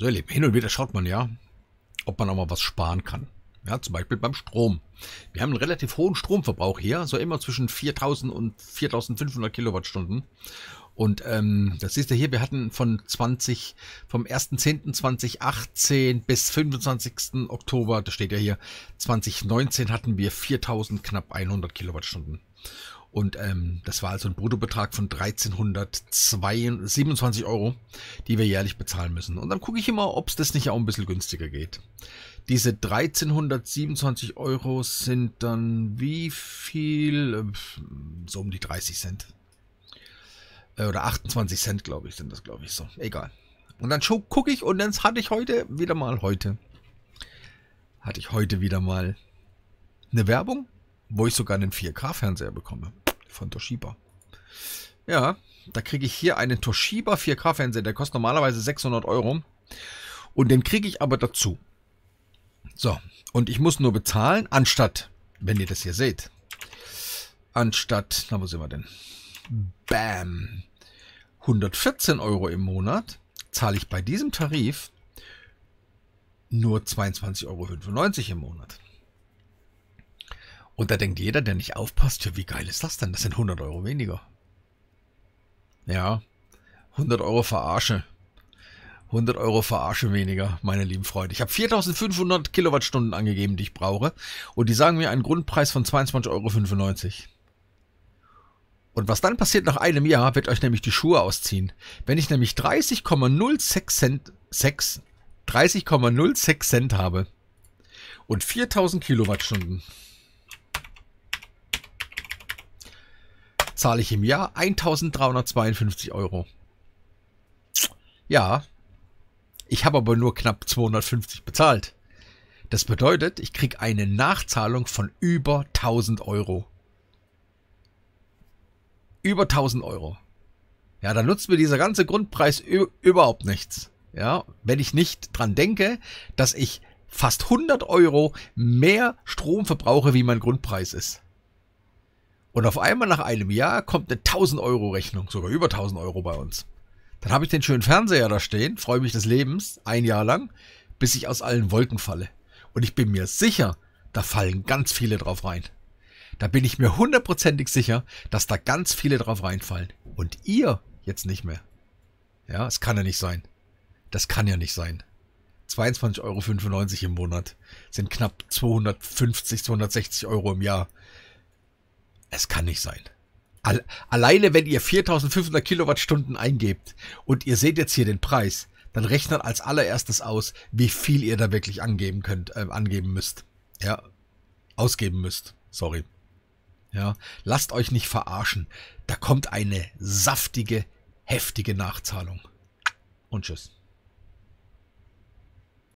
So ihr Lieben, Hin und wieder schaut man ja, ob man auch mal was sparen kann. Ja, zum Beispiel beim Strom. Wir haben einen relativ hohen Stromverbrauch hier, so immer zwischen 4000 und 4500 Kilowattstunden. Und ähm, das siehst du hier, wir hatten von 20, vom 1.10.2018 bis 25. Oktober, das steht ja hier, 2019 hatten wir 4000 knapp 100 Kilowattstunden. Und ähm, das war also ein Bruttobetrag von 1327 Euro, die wir jährlich bezahlen müssen. Und dann gucke ich immer, ob es das nicht auch ein bisschen günstiger geht. Diese 1327 Euro sind dann wie viel? Ähm, so um die 30 Cent. Äh, oder 28 Cent, glaube ich, sind das, glaube ich, so. Egal. Und dann gucke ich und dann hatte ich heute wieder mal heute. Hatte ich heute wieder mal eine Werbung wo ich sogar einen 4K-Fernseher bekomme. Von Toshiba. Ja, da kriege ich hier einen Toshiba 4K-Fernseher. Der kostet normalerweise 600 Euro. Und den kriege ich aber dazu. So, und ich muss nur bezahlen, anstatt, wenn ihr das hier seht, anstatt, na wo sind wir denn? Bam! 114 Euro im Monat zahle ich bei diesem Tarif nur 22,95 Euro im Monat. Und da denkt jeder, der nicht aufpasst, wie geil ist das denn? Das sind 100 Euro weniger. Ja, 100 Euro Verarsche. 100 Euro Verarsche weniger, meine lieben Freunde. Ich habe 4500 Kilowattstunden angegeben, die ich brauche. Und die sagen mir einen Grundpreis von 22,95 Euro. Und was dann passiert nach einem Jahr, wird euch nämlich die Schuhe ausziehen. Wenn ich nämlich 30,06 Cent, 6, 30,06 Cent habe und 4000 Kilowattstunden, zahle ich im Jahr 1352 Euro. Ja, ich habe aber nur knapp 250 bezahlt. Das bedeutet, ich kriege eine Nachzahlung von über 1000 Euro. Über 1000 Euro. Ja, dann nutzt mir dieser ganze Grundpreis überhaupt nichts. Ja, wenn ich nicht dran denke, dass ich fast 100 Euro mehr Strom verbrauche, wie mein Grundpreis ist. Und auf einmal nach einem Jahr kommt eine 1000 Euro Rechnung, sogar über 1000 Euro bei uns. Dann habe ich den schönen Fernseher da stehen, freue mich des Lebens, ein Jahr lang, bis ich aus allen Wolken falle. Und ich bin mir sicher, da fallen ganz viele drauf rein. Da bin ich mir hundertprozentig sicher, dass da ganz viele drauf reinfallen. Und ihr jetzt nicht mehr. Ja, es kann ja nicht sein. Das kann ja nicht sein. 22,95 Euro im Monat sind knapp 250, 260 Euro im Jahr. Es kann nicht sein. Alleine wenn ihr 4500 Kilowattstunden eingebt und ihr seht jetzt hier den Preis, dann rechnet als allererstes aus, wie viel ihr da wirklich angeben könnt, äh, angeben müsst. Ja, ausgeben müsst. Sorry. Ja, lasst euch nicht verarschen. Da kommt eine saftige, heftige Nachzahlung. Und tschüss.